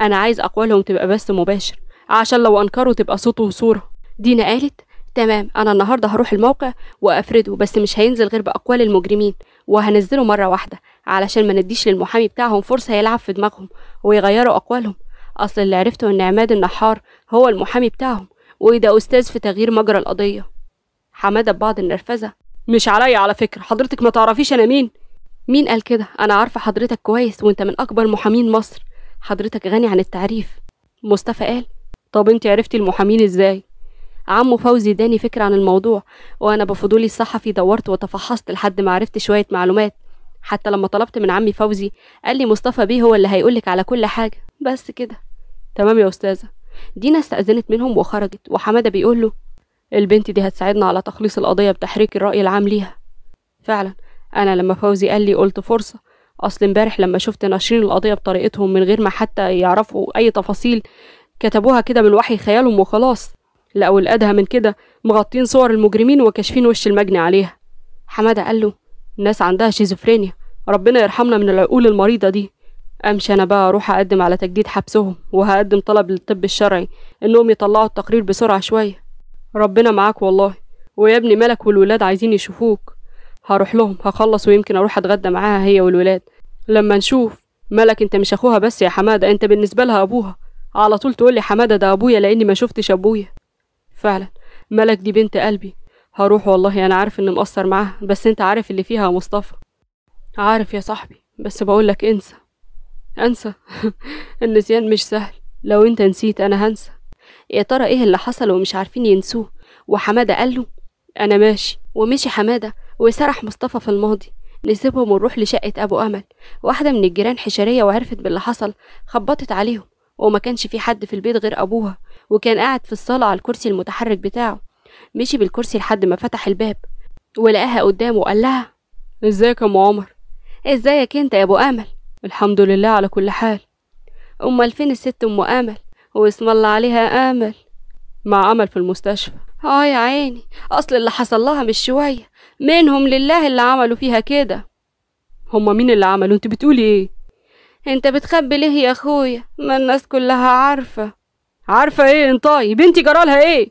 أنا عايز أقوالهم تبقى بس مباشر عشان لو أنكروا تبقى صوته وصورة دينا قالت تمام أنا النهاردة هروح الموقع وأفرده بس مش هينزل غير بأقوال المجرمين وهنزله مرة واحدة علشان ما نديش للمحامي بتاعهم فرصة يلعب في دماغهم ويغيروا أقوالهم أصل اللي عرفته إن عماد النحار هو المحامي بتاعهم وده أستاذ في تغيير مجرى القضية حمادة ببعض النرفزة مش عليا على فكرة حضرتك ما تعرفيش أنا مين مين قال كده أنا عارفة حضرتك كويس وأنت من أكبر محامين مصر حضرتك غني عن التعريف مصطفى قال طب انت عرفتي المحامين ازاي عمو فوزي اداني فكرة عن الموضوع وأنا بفضولي الصحفي دورت وتفحصت لحد ما عرفت شوية معلومات حتى لما طلبت من عمي فوزي قال لي مصطفى بيه هو اللي هيقولك على كل حاجة بس كده تمام يا أستاذة دينا استأذنت منهم وخرجت وحمادة بيقول له البنت دي هتساعدنا على تخليص القضية بتحريك الرأي العام ليها فعلا أنا لما فوزي قال لي قلت فرصة اصل امبارح لما شفت ناشرين القضيه بطريقتهم من غير ما حتى يعرفوا اي تفاصيل كتبوها كده من وحي خيالهم وخلاص لا والادهى من كده مغطين صور المجرمين وكاشفين وش المجني عليها حماده قال له الناس عندها شيزوفرينيا ربنا يرحمنا من العقول المريضه دي امشي انا بقى اروح اقدم على تجديد حبسهم وهقدم طلب للطب الشرعي انهم يطلعوا التقرير بسرعه شويه ربنا معاك والله ويا ابني مالك والولاد عايزين يشوفوك هروح لهم هخلص ويمكن اروح اتغدى معاها هي والولاد لما نشوف ملك انت مش اخوها بس يا حماده انت بالنسبه لها ابوها على طول تقول لي حماده ده ابويا لاني ما شفتش ابويا فعلا ملك دي بنت قلبي هروح والله انا عارف اني مقصر معاها بس انت عارف اللي فيها يا مصطفى عارف يا صاحبي بس بقولك انسى انسى النسيان مش سهل لو انت نسيت انا هنسى يا ترى ايه اللي حصل ومش عارفين ينسوه وحماده قال له انا ماشي ومشي حماده وسرح مصطفى في الماضي نسيبهم ونروح لشقة أبو أمل واحدة من الجيران حشرية وعرفت باللي حصل خبطت عليهم وما كانش في حد في البيت غير أبوها وكان قاعد في الصالة على الكرسي المتحرك بتاعه مشي بالكرسي لحد ما فتح الباب ولقاها قدامه وقال لها ازيك يا ام عمر ازيك انت يا ابو امل الحمد لله على كل حال امال فين الست ام امل واسم الله عليها امل مع امل في المستشفى اه يا عيني اصل اللي حصل لها مش شويه منهم لله اللي عملوا فيها كده هما مين اللي عملوا انت بتقولي ايه انت بتخبي ليه يا اخويا ما الناس كلها عارفه عارفه ايه انطاي بنتي جرالها ايه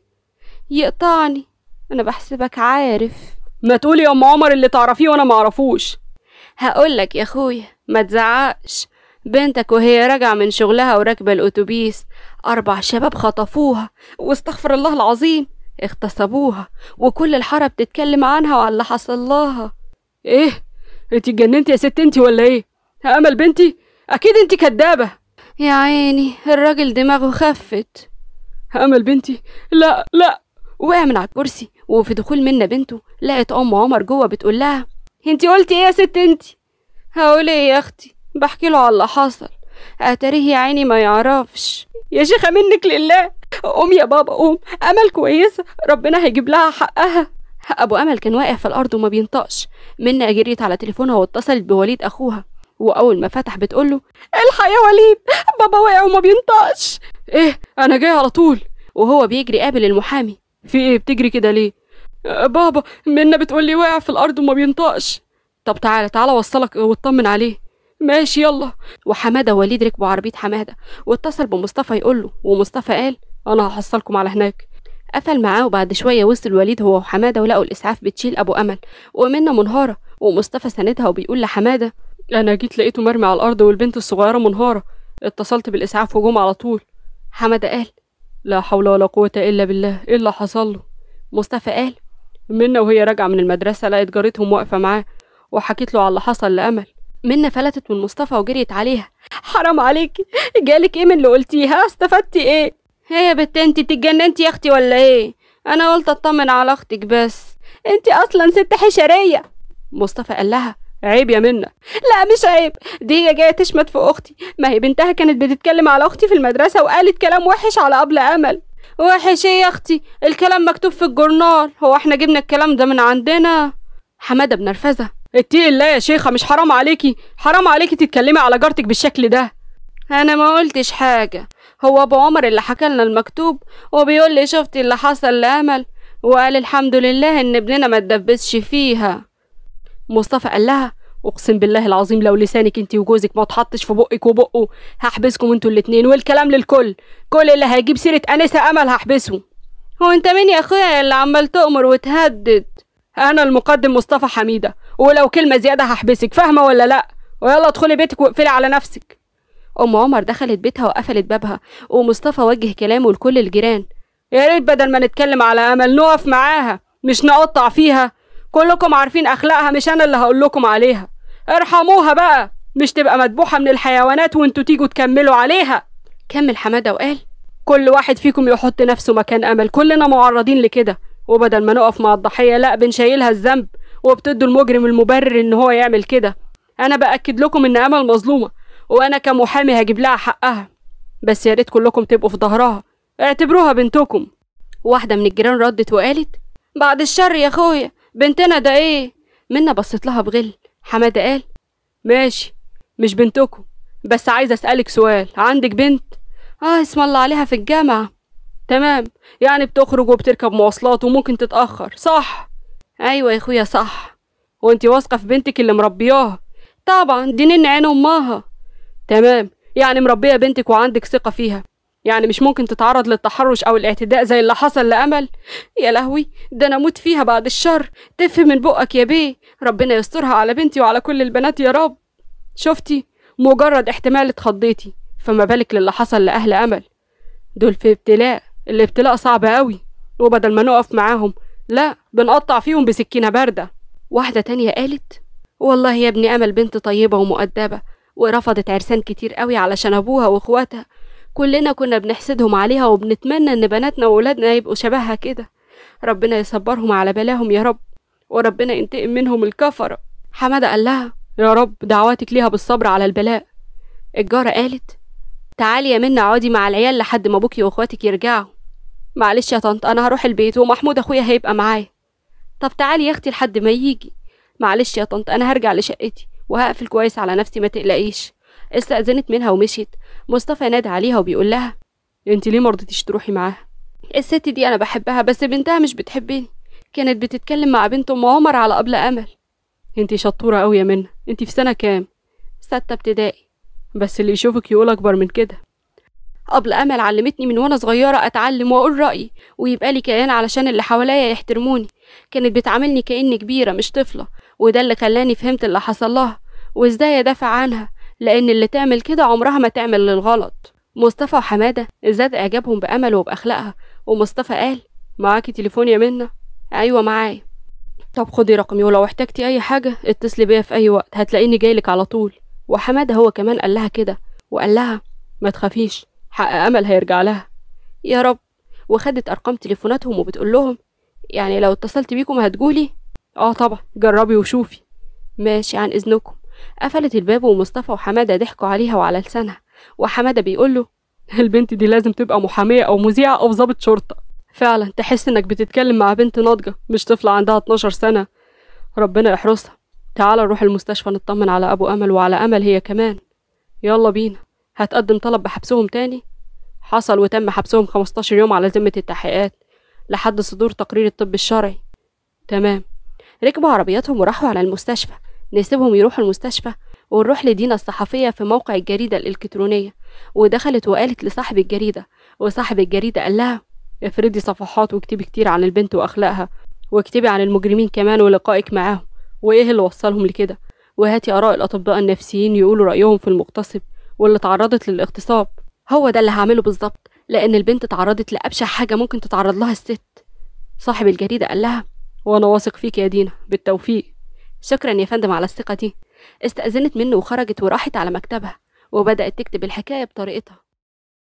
يقطعني انا بحسبك عارف ما تقولي يا ام عمر اللي تعرفيه وانا ما اعرفوش هقولك يا اخويا ما تزعقش بنتك وهي راجعة من شغلها وراكبة الأتوبيس أربع شباب خطفوها واستغفر الله العظيم اغتصبوها وكل الحاره بتتكلم عنها وعلى اللي حصل لها ايه انت اتجننتي يا ست انت ولا ايه امل بنتي اكيد انت كدابه يا عيني الراجل دماغه خفت امل بنتي لا لا وقع من على الكرسي وفي دخول منا بنته لقت ام عمر جوه بتقول لها انت قلتي ايه يا ست انت هقول ايه يا اختي بحكي له على اللي حصل أتريه عيني ما يعرفش يا شيخة منك لله قوم يا بابا قوم أمل كويسة ربنا هيجيب لها حقها أبو أمل كان واقع في الأرض وما بينطقش منى جريت على تليفونها واتصلت بوليد أخوها وأول ما فتح بتقوله الحق يا وليد بابا واقع وما بينطقش إيه أنا جاي على طول وهو بيجري قابل المحامي في إيه بتجري كده ليه بابا منى بتقولي واقع في الأرض وما بينطقش طب تعالى تعالى وصلك واطمن عليه ماشي يلا وحماده ووليد ركبوا عربيه حماده واتصل بمصطفى يقول له ومصطفى قال انا هحصلكم على هناك قفل معاه وبعد شويه وصل وليد هو وحماده ولقوا الاسعاف بتشيل ابو امل ومنى منهاره ومصطفى ساندها وبيقول لحماده انا جيت لقيته مرمي على الارض والبنت الصغيره منهاره اتصلت بالاسعاف وجم على طول حماده قال لا حول ولا قوه الا بالله ايه اللي حصل له مصطفى قال منى وهي راجعه من المدرسه لقت جارتهم واقفه معاه وحكيت له على اللي حصل لامل منا فلتت من مصطفى وجريت عليها حرام عليكي جالك ايه من اللي قلتيها استفدتي ايه هي يا بت انت اتجننتي يا اختي ولا ايه انا قلت اطمن على اختك بس انت اصلا ست حشريه مصطفى قال لها عيب يا منى لا مش عيب دي هي جايه تشمت في اختي ما هي بنتها كانت بتتكلم على اختي في المدرسه وقالت كلام وحش على ابل امل وحش ايه يا اختي الكلام مكتوب في الجورنال هو احنا جبنا الكلام ده من عندنا حماده بنرفزه اتقي الله يا شيخة مش حرام عليكي حرام عليكي تتكلمي على جارتك بالشكل ده أنا ما قلتش حاجة هو أبو عمر اللي حكى لنا المكتوب وبيقول لي شفتي اللي حصل لأمل وقال الحمد لله إن ابننا ما تدبسش فيها مصطفى قال لها اقسم بالله العظيم لو لسانك انت وجوزك ما تحطش في بقك وبقه هحبسكم انتوا الاتنين والكلام للكل كل اللي هيجيب سيره انسه امل هحبسه هو انت مين يا اخويا اللي عمال تؤمر وتهدد انا المقدم مصطفى حميده ولو كلمه زياده هحبسك فاهمه ولا لا ويلا ادخلي بيتك واقفلي على نفسك ام عمر دخلت بيتها وقفلت بابها ومصطفى وجه كلامه لكل الجيران يا ريت بدل ما نتكلم على امل نقف معاها مش نقطع فيها كلكم عارفين اخلاقها مش انا اللي هقول لكم عليها ارحموها بقى مش تبقى مذبوحه من الحيوانات وانتوا تيجوا تكملوا عليها كمل حماده وقال كل واحد فيكم يحط نفسه مكان امل كلنا معرضين لكده وبدل ما نقف مع الضحيه لا بنشيلها الذنب وبتدوا المجرم المبرر ان هو يعمل كده انا باكد لكم ان امل مظلومه وانا كمحامي هجيب لها حقها بس يا ريت كلكم تبقوا في ظهرها اعتبروها بنتكم واحده من الجيران ردت وقالت بعد الشر يا اخويا بنتنا ده ايه منا بصت لها بغل حماده قال ماشي مش بنتكم بس عايزه اسالك سؤال عندك بنت اه اسم الله عليها في الجامعه تمام يعني بتخرج وبتركب مواصلات وممكن تتاخر صح ايوه يا اخويا صح وأنتي واثقه في بنتك اللي مربياها طبعا دي نن عين امها تمام يعني مربيه بنتك وعندك ثقه فيها يعني مش ممكن تتعرض للتحرش او الاعتداء زي اللي حصل لامل يا لهوي ده انا اموت فيها بعد الشر تف من بقك يا بيه ربنا يسترها على بنتي وعلى كل البنات يا رب شفتي مجرد احتمال اتخضيتي فما بالك للي حصل لاهل امل دول في ابتلاء الابتلاء صعب قوي وبدل ما نقف معاهم لا بنقطع فيهم بسكينة باردة واحدة تانية قالت والله يا ابني أمل بنت طيبة ومؤدبة ورفضت عرسان كتير قوي علشان أبوها وإخواتها كلنا كنا بنحسدهم عليها وبنتمنى إن بناتنا وولادنا يبقوا شبهها كده ربنا يصبرهم على بلاهم يا رب وربنا ينتقم منهم الكفرة حمادة قال لها يا رب دعواتك ليها بالصبر على البلاء الجارة قالت تعالي يا منى اقعدي مع العيال لحد ما أبوكي وإخواتك يرجعوا معلش يا طنط انا هروح البيت ومحمود اخويا هيبقى معايا طب تعالي يا اختي لحد ما يجي معلش يا طنط انا هرجع لشقتي وهقفل كويس على نفسي ما تقلقيش استأذنت منها ومشيت مصطفى نادى عليها وبيقول لها انت ليه مرضتيش تروحي معاها الست دي انا بحبها بس بنتها مش بتحبني كانت بتتكلم مع بنت ام عمر على قبل امل انت شطوره قوي يا منى انت في سنه كام سته ابتدائي بس اللي يشوفك يقول اكبر من كده قبل امل علمتني من وانا صغيره اتعلم واقول رايي ويبقى لي كيان علشان اللي حواليا يحترموني كانت بتعاملني كاني كبيره مش طفله وده اللي خلاني فهمت اللي حصل لها وازاي ادافع عنها لان اللي تعمل كده عمرها ما تعمل للغلط مصطفى وحماده زاد اعجابهم بامل وباخلاقها ومصطفى قال معاكي تليفون يا منى ايوه معايا طب خدي رقمي ولو احتجتي اي حاجه اتصلي بيا في اي وقت هتلاقيني جايلك على طول وحماده هو كمان قال لها كده وقال لها ما تخافيش حق أمل هيرجع لها يا رب وخدت أرقام تليفوناتهم وبتقول لهم يعني لو اتصلت بيكم هتقولي اه طبعا جربي وشوفي ماشي عن إذنكم قفلت الباب ومصطفى وحمادة ضحكوا عليها وعلى لسانها وحمادة بيقول له البنت دي لازم تبقى محامية أو مذيعة أو ضابط شرطة فعلا تحس إنك بتتكلم مع بنت ناضجة مش طفلة عندها 12 سنة ربنا يحرسها تعال نروح المستشفى نطمن على أبو أمل وعلى أمل هي كمان يلا بينا هتقدم طلب بحبسهم تاني حصل وتم حبسهم 15 يوم على ذمة التحقيقات لحد صدور تقرير الطب الشرعي تمام ركبوا عربياتهم وراحوا على المستشفى نسيبهم يروحوا المستشفى ونروح لدينا الصحفية في موقع الجريدة الإلكترونية ودخلت وقالت لصاحب الجريدة وصاحب الجريدة قال لها افردي صفحات واكتبي كتير عن البنت وأخلاقها واكتبي عن المجرمين كمان ولقائك معاهم وإيه اللي وصلهم لكده وهاتي آراء الأطباء النفسيين يقولوا رأيهم في المغتصب واللي اتعرضت للاغتصاب هو ده اللي هعمله بالظبط لأن البنت اتعرضت لأبشع حاجة ممكن تتعرض لها الست صاحب الجريدة قال لها وأنا واثق فيك يا دينا بالتوفيق شكرا يا فندم على الثقة دي استأذنت منه وخرجت وراحت على مكتبها وبدأت تكتب الحكاية بطريقتها